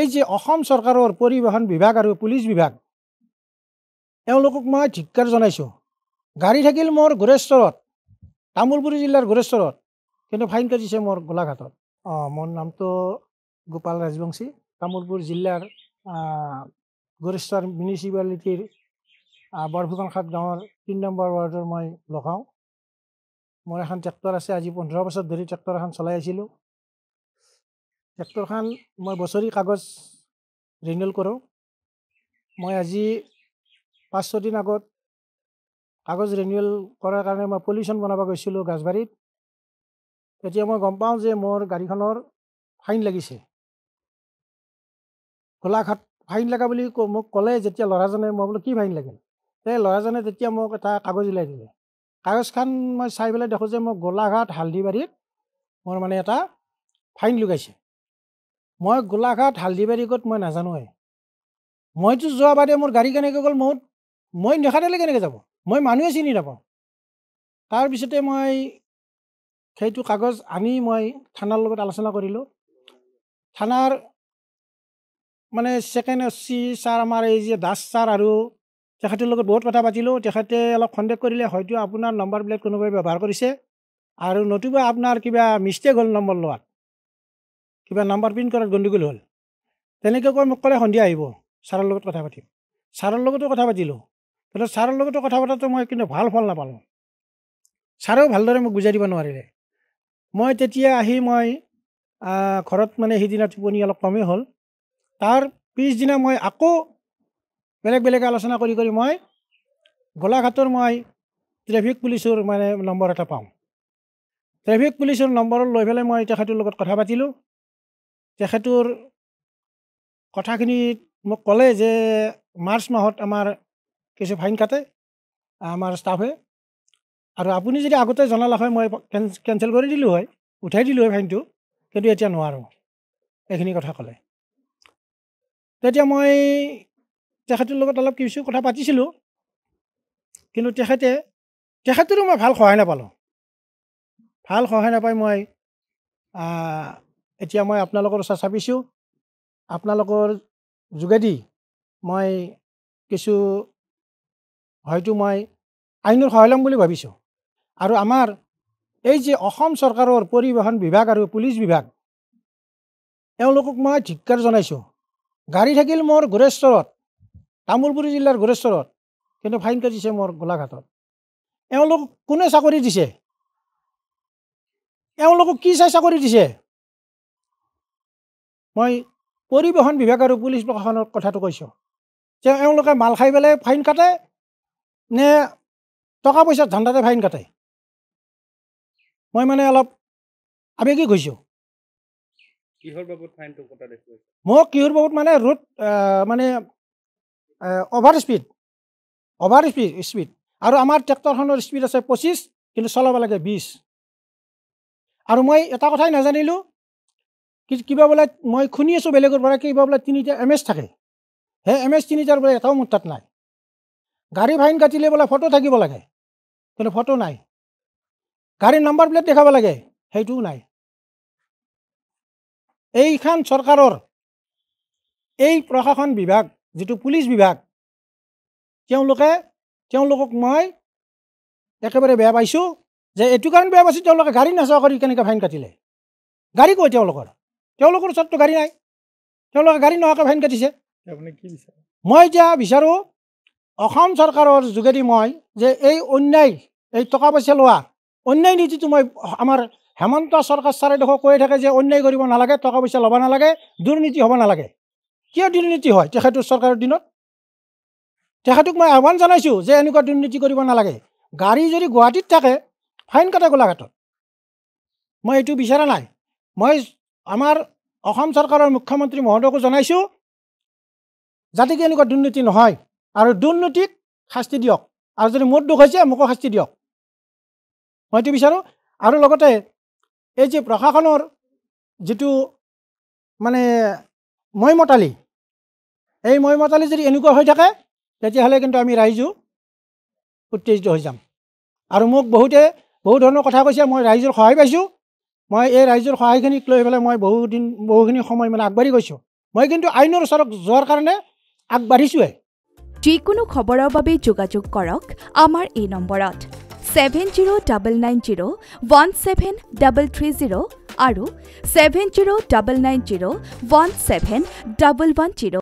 এই যে অসম চৰকাৰৰ পৰিবহণ বিভাগ আৰু পুলিচ বিভাগ এওঁলোকক মই ধিক্কাৰ জনাইছোঁ গাড়ী থাকিল মোৰ গোৰেশ্বৰত তামোলপুৰি জিলাৰ গোৰেশ্বৰত কিন্তু ফাইন কাটিছে মোৰ গোলাঘাটত অঁ মোৰ নামটো গোপাল ৰাজবংশী তামোলপুৰ জিলাৰ গোৰেশ্বৰ মিউনিচিপালিটিৰ বৰফুকনখাট গাঁৱৰ তিনি নম্বৰ ৱাৰ্ডৰ মই লগাওঁ মোৰ এখন ট্ৰেক্টৰ আছে আজি পোন্ধৰ বছৰ ধৰি ট্ৰেক্টৰ এখন চলাই আছিলোঁ ট্ৰেক্টৰখন মই বছৰি কাগজ ৰিনিউল কৰোঁ মই আজি পাঁচ ছদিন আগত কাগজ ৰিনিউল কৰাৰ কাৰণে মই পলিউশ্যন বনাব গৈছিলোঁ গাজবাৰীত তেতিয়া মই গম পাওঁ যে মোৰ গাড়ীখনৰ ফাইন লাগিছে গোলাঘাট ফাইন লগা বুলি মোক ক'লে যেতিয়া ল'ৰাজনে মই বোলো কি ফাইন লাগিল সেই ল'ৰাজনে তেতিয়া মোক এটা কাগজ উলিয়াই দিলে কাগজখন মই চাই পেলাই দেখোঁ যে মোক গোলাঘাট হালদিবাৰীত মোৰ মানে এটা ফাইন লগাইছে মই গোলাঘাট হালদিবাৰী ক'ত মই নাজানোৱে মইতো যোৱা বাদে মোৰ গাড়ী কেনেকৈ গ'ল মোৰ মই নেখাদেলৈ কেনেকৈ যাব মই মানুহে চিনি নাপাওঁ তাৰপিছতে মই সেইটো কাগজ আনি মই থানাৰ লগত আলোচনা কৰিলোঁ থানাৰ মানে ছেকেণ্ড এছ চি ছাৰ আমাৰ এই যে দাস ছাৰ আৰু তেখেতৰ লগত বহুত কথা পাতিলোঁ তেখেতে অলপ কণ্টেক্ট কৰিলে হয়তো আপোনাৰ নম্বৰবিলাক কোনোবাই ব্যৱহাৰ কৰিছে আৰু নতুবা আপোনাৰ কিবা মিষ্টেক হ'ল নম্বৰ লোৱাত কিবা নাম্বাৰ প্ৰিণ্ট কৰাত গণ্ডগোল হ'ল তেনেকৈ কৈ মোক ক'লে সন্ধিয়া আহিব ছাৰৰ লগত কথা পাতিম ছাৰৰ লগতো কথা পাতিলোঁ কিন্তু ছাৰৰ লগতো কথা পতাটো মই কিন্তু ভাল ফল নাপালোঁ ছাৰেও ভালদৰে মোক বুজাই দিব নোৱাৰিলে মই তেতিয়া আহি মই ঘৰত মানে সিদিনা টোপনি অলপ কমেই হ'ল তাৰ পিছদিনা মই আকৌ বেলেগ বেলেগ আলোচনা কৰি কৰি মই গোলাঘাটৰ মই ট্ৰেফিক পুলিচৰ মানে নম্বৰ এটা পাওঁ ট্ৰেফিক পুলিচৰ নম্বৰ লৈ পেলাই মই তেখেতৰ লগত কথা পাতিলোঁ তেখেতৰ কথাখিনি মোক ক'লে যে মাৰ্চ মাহত আমাৰ কিছু ফাইন কাটে আমাৰ ষ্টাফে আৰু আপুনি যদি আগতে জনালে হয় মই কেঞ্চেল কৰি দিলোঁ হয় উঠাই দিলোঁ হয় ফাইনটো কিন্তু এতিয়া নোৱাৰোঁ এইখিনি কথা ক'লে তেতিয়া মই তেখেতৰ লগত অলপ কিছু কথা পাতিছিলোঁ কিন্তু তেখেতে তেখেতৰো মই ভাল সহায় নাপালোঁ ভাল সহায় নাপাই মই এতিয়া মই আপোনালোকৰ ওচৰত চাপিছোঁ আপোনালোকৰ যোগেদি মই কিছু হয়তো মই আইনৰ সহায় ল'ম বুলি ভাবিছোঁ আৰু আমাৰ এই যে অসম চৰকাৰৰ পৰিবহণ বিভাগ আৰু পুলিচ বিভাগ এওঁলোকক মই ধিক্কাৰ জনাইছোঁ গাড়ী থাকিল মোৰ গোৰেশ্বৰত তামোলপুৰি জিলাৰ গোৰেশ্বৰত কিন্তু ফাইন কাটিছে মোৰ গোলাঘাটত এওঁলোকক কোনে চাকৰি দিছে এওঁলোকক কি চাই চাকৰি দিছে মই পৰিবহণ বিভাগ আৰু পুলিচ প্ৰশাসনৰ কথাটো কৈছোঁ যে এওঁলোকে মাল খাই পেলাই ফাইন কাটে নে টকা পইচাৰ ধান্দাতে ফাইন কাটে মই মানে অলপ আবেগিক হৈছোঁ মই কিহৰ বাবদ মানে ৰোড মানে over speed over speed speed আৰু আমাৰ ট্ৰেক্টৰখনৰ স্পীড আছে পঁচিছ কিন্তু চলাব লাগে বিছ আৰু মই এটা কথাই নাজানিলোঁ কিবা বোলে মই শুনি আছোঁ বেলেগৰ পৰা কিবা বোলে তিনিটা এম এছ থাকে সেই এম এছ তিনিটাৰ বোলে এটাও মোৰ তাত নাই গাড়ী ফাইন কাটিলে বোলে ফটো থাকিব লাগে কিন্তু ফটো নাই গাড়ীৰ নাম্বাৰ প্লেট দেখাব লাগে সেইটোও নাই এইখন চৰকাৰৰ এই প্ৰশাসন বিভাগ যিটো পুলিচ বিভাগ তেওঁলোকে তেওঁলোকক মই একেবাৰে বেয়া পাইছোঁ যে এইটো কাৰণে বেয়া পাইছোঁ তেওঁলোকে গাড়ী নচা কৰি কেনেকৈ ফাইন কাটিলে গাড়ী কয় তেওঁলোকৰ তেওঁলোকৰ ওচৰততো গাড়ী নাই তেওঁলোকে গাড়ী নোহোৱাকৈ ফাইন কাটিছে মই এতিয়া বিচাৰোঁ অসম চৰকাৰৰ যোগেদি মই যে এই অন্যায় এই টকা পইচা লোৱা অন্যায় নীতিটো মই আমাৰ হেমন্ত চৰকাৰ ছাৰে দেখোঁ কৈ থাকে যে অন্যায় কৰিব নালাগে টকা পইচা ল'ব নালাগে দুৰ্নীতি হ'ব নালাগে কিয় দুৰ্নীতি হয় তেখেতৰ চৰকাৰৰ দিনত তেখেতক মই আহ্বান জনাইছোঁ যে এনেকুৱা দুৰ্নীতি কৰিব নালাগে গাড়ী যদি গুৱাহাটীত থাকে ফাইন কাটে গোলাঘাটত মই এইটো বিচৰা নাই মই আমাৰ অসম চৰকাৰৰ মুখ্যমন্ত্ৰী মহোদয়কো জনাইছোঁ যাতে কি এনেকুৱা দুৰ্নীতি নহয় আৰু দুৰ্নীতিক শাস্তি দিয়ক আৰু যদি মোৰ দুখ হৈছে মোকো শাস্তি দিয়ক মই এইটো বিচাৰোঁ আৰু লগতে এই যে প্ৰশাসনৰ যিটো মানে মৈমতালি এই মৈমতালি যদি এনেকুৱা হৈ থাকে তেতিয়াহ'লে কিন্তু আমি ৰাইজো উত্তেজিত হৈ যাম আৰু মোক বহুতে বহু ধৰণৰ কথা কৈছে মই ৰাইজৰ সহায় পাইছোঁ মই এই ৰাইজৰ সহায়খিনিক লৈ পেলাই মই বহুদিন বহুখিনি সময় মানে আগবাঢ়ি গৈছোঁ মই কিন্তু আইনৰ ওচৰত যোৱাৰ কাৰণে আগবাঢ়িছোঁহে যিকোনো খবৰৰ বাবে যোগাযোগ কৰক আমাৰ এই নম্বৰত seven zero' double nine zero' one seven double three zero' আৰু seven zero' double nine zero' one seven double one zero'